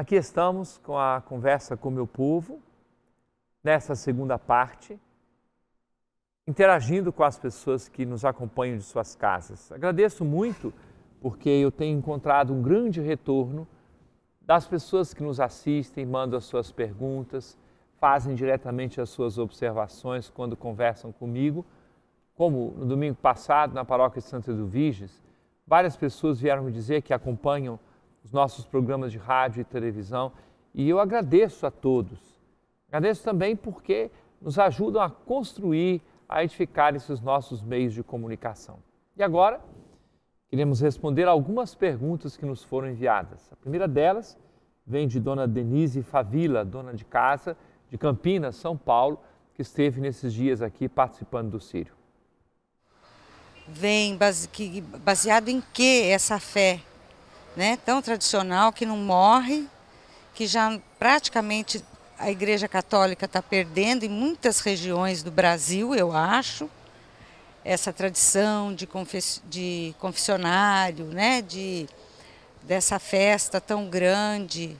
Aqui estamos com a conversa com o meu povo, nessa segunda parte, interagindo com as pessoas que nos acompanham de suas casas. Agradeço muito porque eu tenho encontrado um grande retorno das pessoas que nos assistem, mandam as suas perguntas, fazem diretamente as suas observações quando conversam comigo. Como no domingo passado, na paróquia de Santa Eduviges, várias pessoas vieram me dizer que acompanham os nossos programas de rádio e televisão. E eu agradeço a todos. Agradeço também porque nos ajudam a construir, a edificar esses nossos meios de comunicação. E agora, queremos responder algumas perguntas que nos foram enviadas. A primeira delas vem de Dona Denise Favila, dona de casa de Campinas, São Paulo, que esteve nesses dias aqui participando do Sírio. Vem base, que, baseado em que essa fé né, tão tradicional, que não morre, que já praticamente a Igreja Católica está perdendo em muitas regiões do Brasil, eu acho, essa tradição de, de confessionário, né, de, dessa festa tão grande,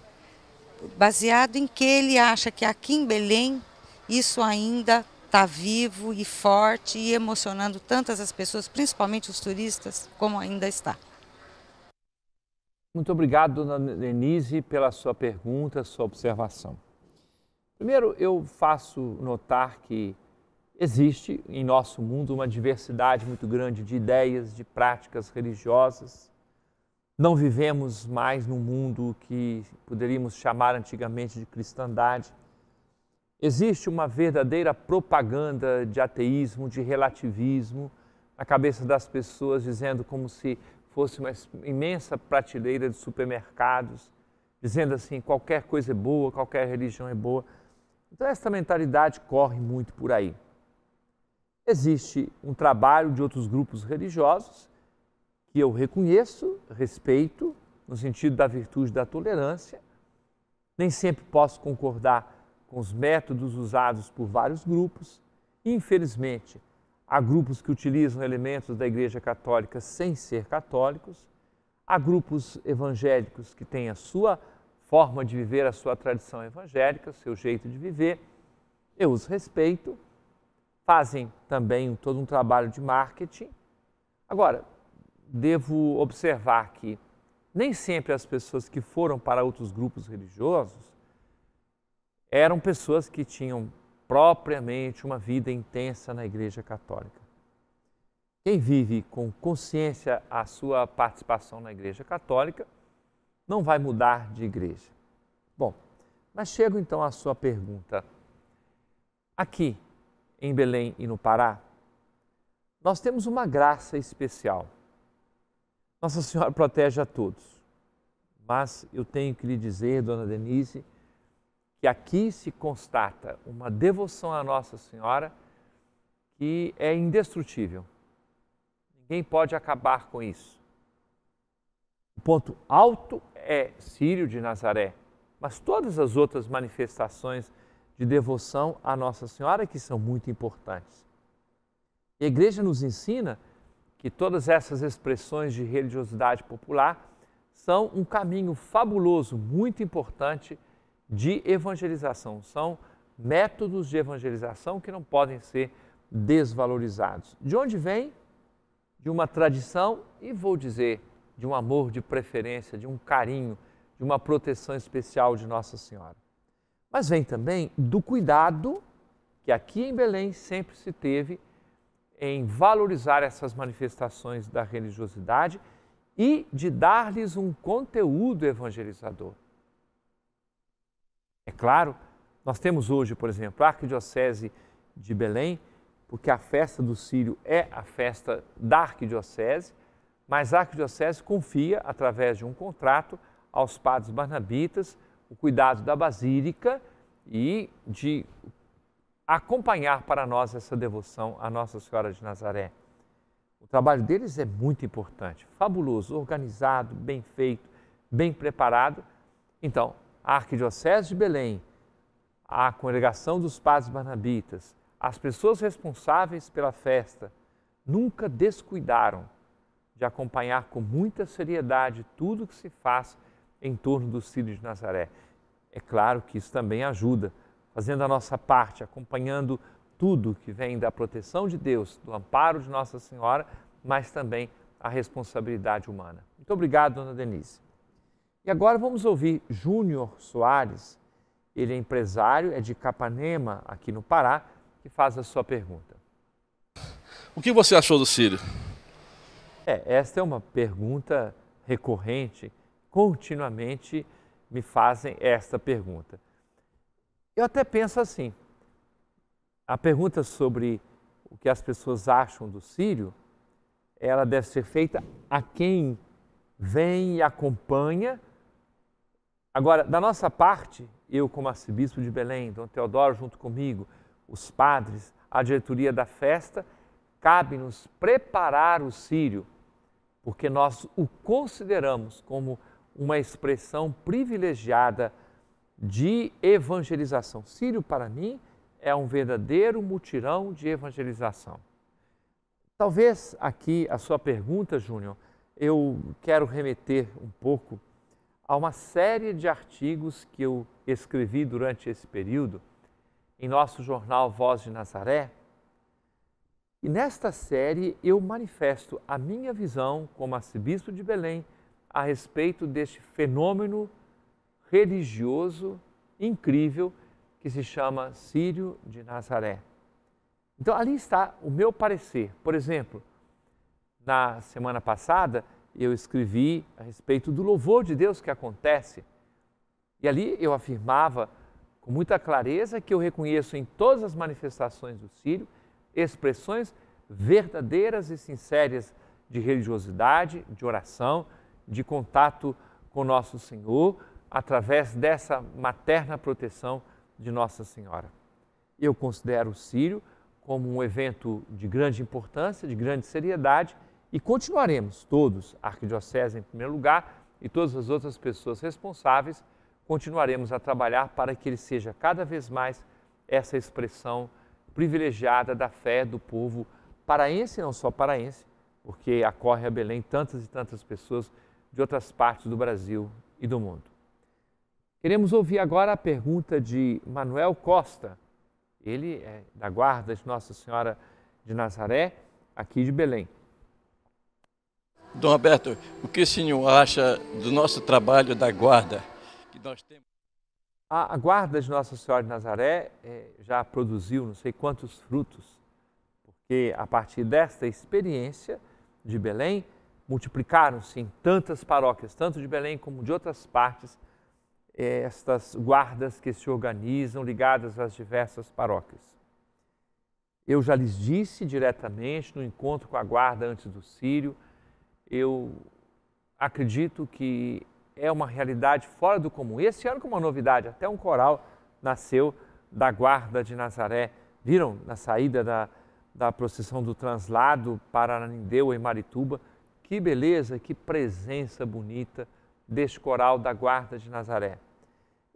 baseado em que ele acha que aqui em Belém isso ainda está vivo e forte e emocionando tantas as pessoas, principalmente os turistas, como ainda está. Muito obrigado, dona Denise, pela sua pergunta, sua observação. Primeiro, eu faço notar que existe em nosso mundo uma diversidade muito grande de ideias, de práticas religiosas. Não vivemos mais num mundo que poderíamos chamar antigamente de cristandade. Existe uma verdadeira propaganda de ateísmo, de relativismo, na cabeça das pessoas, dizendo como se fosse uma imensa prateleira de supermercados, dizendo assim: qualquer coisa é boa, qualquer religião é boa. Então, essa mentalidade corre muito por aí. Existe um trabalho de outros grupos religiosos que eu reconheço, respeito, no sentido da virtude da tolerância. Nem sempre posso concordar com os métodos usados por vários grupos. Infelizmente, Há grupos que utilizam elementos da Igreja Católica sem ser católicos. Há grupos evangélicos que têm a sua forma de viver, a sua tradição evangélica, o seu jeito de viver. Eu os respeito. Fazem também todo um trabalho de marketing. Agora, devo observar que nem sempre as pessoas que foram para outros grupos religiosos eram pessoas que tinham propriamente uma vida intensa na Igreja Católica. Quem vive com consciência a sua participação na Igreja Católica não vai mudar de igreja. Bom, mas chego então à sua pergunta. Aqui, em Belém e no Pará, nós temos uma graça especial. Nossa Senhora protege a todos. Mas eu tenho que lhe dizer, dona Denise, que aqui se constata uma devoção à Nossa Senhora que é indestrutível. Ninguém pode acabar com isso. O ponto alto é Sírio de Nazaré, mas todas as outras manifestações de devoção à Nossa Senhora que são muito importantes. a igreja nos ensina que todas essas expressões de religiosidade popular são um caminho fabuloso, muito importante de evangelização, são métodos de evangelização que não podem ser desvalorizados. De onde vem? De uma tradição e vou dizer, de um amor de preferência, de um carinho, de uma proteção especial de Nossa Senhora. Mas vem também do cuidado que aqui em Belém sempre se teve em valorizar essas manifestações da religiosidade e de dar-lhes um conteúdo evangelizador. É claro, nós temos hoje, por exemplo, a Arquidiocese de Belém, porque a festa do Sírio é a festa da Arquidiocese, mas a Arquidiocese confia, através de um contrato, aos padres barnabitas o cuidado da basílica e de acompanhar para nós essa devoção à Nossa Senhora de Nazaré. O trabalho deles é muito importante, fabuloso, organizado, bem feito, bem preparado. Então, a Arquidiocese de Belém, a Congregação dos Padres Barnabitas, as pessoas responsáveis pela festa, nunca descuidaram de acompanhar com muita seriedade tudo o que se faz em torno do Círio de Nazaré. É claro que isso também ajuda, fazendo a nossa parte, acompanhando tudo que vem da proteção de Deus, do amparo de Nossa Senhora, mas também a responsabilidade humana. Muito obrigado, dona Denise. E agora vamos ouvir Júnior Soares. Ele é empresário, é de Capanema, aqui no Pará, que faz a sua pergunta. O que você achou do Círio? É, esta é uma pergunta recorrente. Continuamente me fazem esta pergunta. Eu até penso assim: a pergunta sobre o que as pessoas acham do Círio, ela deve ser feita a quem vem e acompanha Agora, da nossa parte, eu como arcebispo de Belém, Dom então Teodoro junto comigo, os padres, a diretoria da festa, cabe-nos preparar o sírio, porque nós o consideramos como uma expressão privilegiada de evangelização. Sírio, para mim, é um verdadeiro mutirão de evangelização. Talvez aqui a sua pergunta, Júnior, eu quero remeter um pouco a uma série de artigos que eu escrevi durante esse período em nosso jornal Voz de Nazaré. E nesta série eu manifesto a minha visão como arcebispo de Belém a respeito deste fenômeno religioso incrível que se chama Sírio de Nazaré. Então ali está o meu parecer. Por exemplo, na semana passada eu escrevi a respeito do louvor de Deus que acontece. E ali eu afirmava com muita clareza que eu reconheço em todas as manifestações do Sírio expressões verdadeiras e sinceras de religiosidade, de oração, de contato com Nosso Senhor, através dessa materna proteção de Nossa Senhora. Eu considero o Sírio como um evento de grande importância, de grande seriedade e continuaremos todos, a Arquidiocese em primeiro lugar e todas as outras pessoas responsáveis, continuaremos a trabalhar para que ele seja cada vez mais essa expressão privilegiada da fé do povo paraense, não só paraense, porque acorre a Belém tantas e tantas pessoas de outras partes do Brasil e do mundo. Queremos ouvir agora a pergunta de Manuel Costa, ele é da Guarda de Nossa Senhora de Nazaré, aqui de Belém. Dom Alberto, o que o senhor acha do nosso trabalho da guarda? Que nós temos... A guarda de Nossa Senhora de Nazaré eh, já produziu não sei quantos frutos, porque a partir desta experiência de Belém, multiplicaram-se em tantas paróquias, tanto de Belém como de outras partes, eh, estas guardas que se organizam ligadas às diversas paróquias. Eu já lhes disse diretamente no encontro com a guarda antes do Sírio, eu acredito que é uma realidade fora do comum. Esse ano, com uma novidade, até um coral nasceu da Guarda de Nazaré. Viram na saída da, da procissão do translado para Ananindeu, em Marituba? Que beleza, que presença bonita deste coral da Guarda de Nazaré.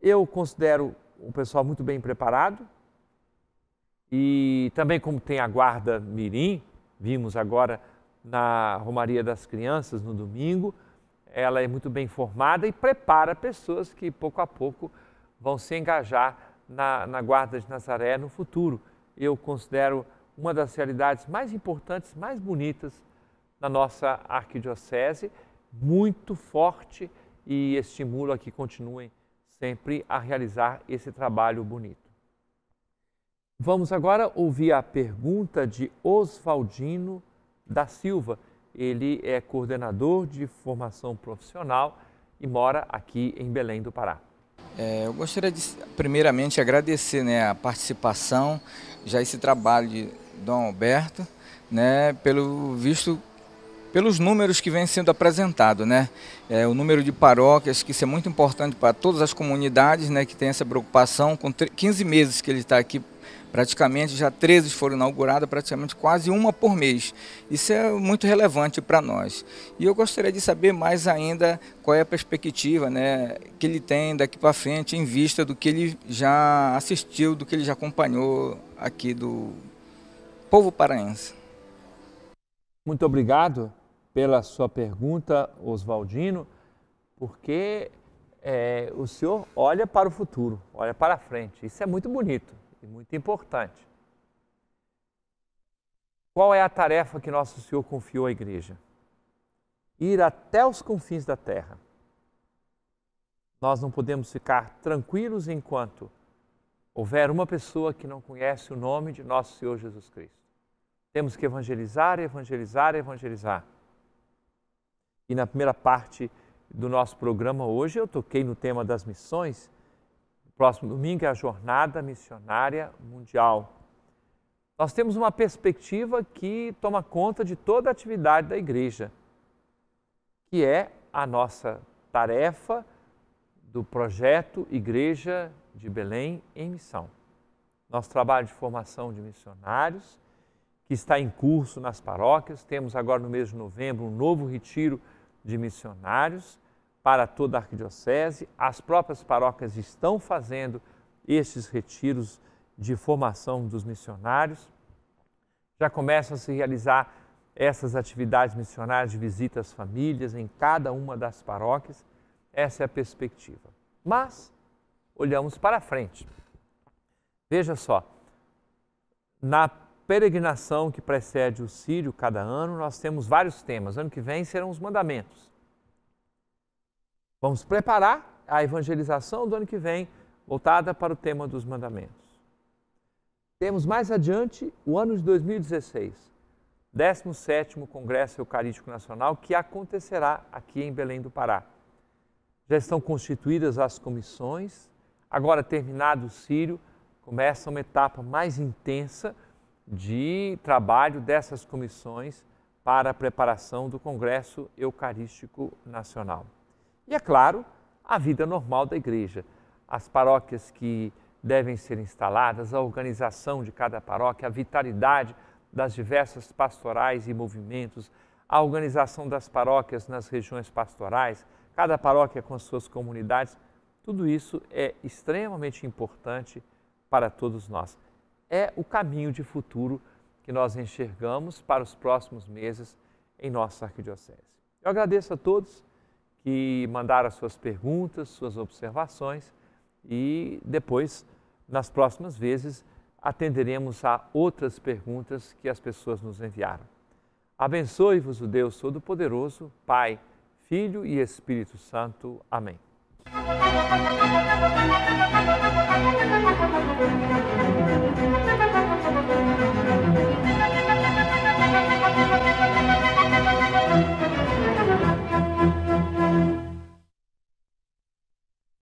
Eu considero o pessoal muito bem preparado e também como tem a Guarda Mirim, vimos agora na Romaria das Crianças no domingo. Ela é muito bem formada e prepara pessoas que pouco a pouco vão se engajar na, na Guarda de Nazaré no futuro. Eu considero uma das realidades mais importantes, mais bonitas na nossa arquidiocese, muito forte e estimulo a que continuem sempre a realizar esse trabalho bonito. Vamos agora ouvir a pergunta de Oswaldino da Silva. Ele é coordenador de formação profissional e mora aqui em Belém do Pará. É, eu gostaria de, primeiramente, agradecer né, a participação, já esse trabalho de Dom Alberto, né, pelo visto pelos números que vem sendo apresentado, né? É, o número de paróquias, que isso é muito importante para todas as comunidades, né? Que tem essa preocupação, com 15 meses que ele está aqui Praticamente já 13 foram inauguradas, praticamente quase uma por mês. Isso é muito relevante para nós. E eu gostaria de saber mais ainda qual é a perspectiva né, que ele tem daqui para frente em vista do que ele já assistiu, do que ele já acompanhou aqui do povo paraense. Muito obrigado pela sua pergunta, Oswaldino, porque é, o senhor olha para o futuro, olha para a frente. Isso é muito bonito e muito importante. Qual é a tarefa que nosso Senhor confiou à igreja? Ir até os confins da terra. Nós não podemos ficar tranquilos enquanto houver uma pessoa que não conhece o nome de nosso Senhor Jesus Cristo. Temos que evangelizar, evangelizar, evangelizar. E na primeira parte do nosso programa hoje eu toquei no tema das missões próximo domingo é a Jornada Missionária Mundial. Nós temos uma perspectiva que toma conta de toda a atividade da igreja, que é a nossa tarefa do projeto Igreja de Belém em Missão. Nosso trabalho de formação de missionários, que está em curso nas paróquias, temos agora no mês de novembro um novo retiro de missionários para toda a arquidiocese. As próprias paróquias estão fazendo esses retiros de formação dos missionários. Já começam a se realizar essas atividades missionárias de visita às famílias em cada uma das paróquias. Essa é a perspectiva. Mas olhamos para frente. Veja só, na peregrinação que precede o Sírio cada ano, nós temos vários temas. Ano que vem serão os mandamentos. Vamos preparar a evangelização do ano que vem, voltada para o tema dos mandamentos. Temos mais adiante o ano de 2016, 17º Congresso Eucarístico Nacional, que acontecerá aqui em Belém do Pará. Já estão constituídas as comissões, agora terminado o Sírio, começa uma etapa mais intensa de trabalho dessas comissões para a preparação do Congresso Eucarístico Nacional. E, é claro, a vida normal da igreja. As paróquias que devem ser instaladas, a organização de cada paróquia, a vitalidade das diversas pastorais e movimentos, a organização das paróquias nas regiões pastorais, cada paróquia com suas comunidades, tudo isso é extremamente importante para todos nós. É o caminho de futuro que nós enxergamos para os próximos meses em nossa arquidiocese. Eu agradeço a todos que mandaram suas perguntas, suas observações e depois, nas próximas vezes, atenderemos a outras perguntas que as pessoas nos enviaram. Abençoe-vos o Deus Todo-Poderoso, Pai, Filho e Espírito Santo. Amém.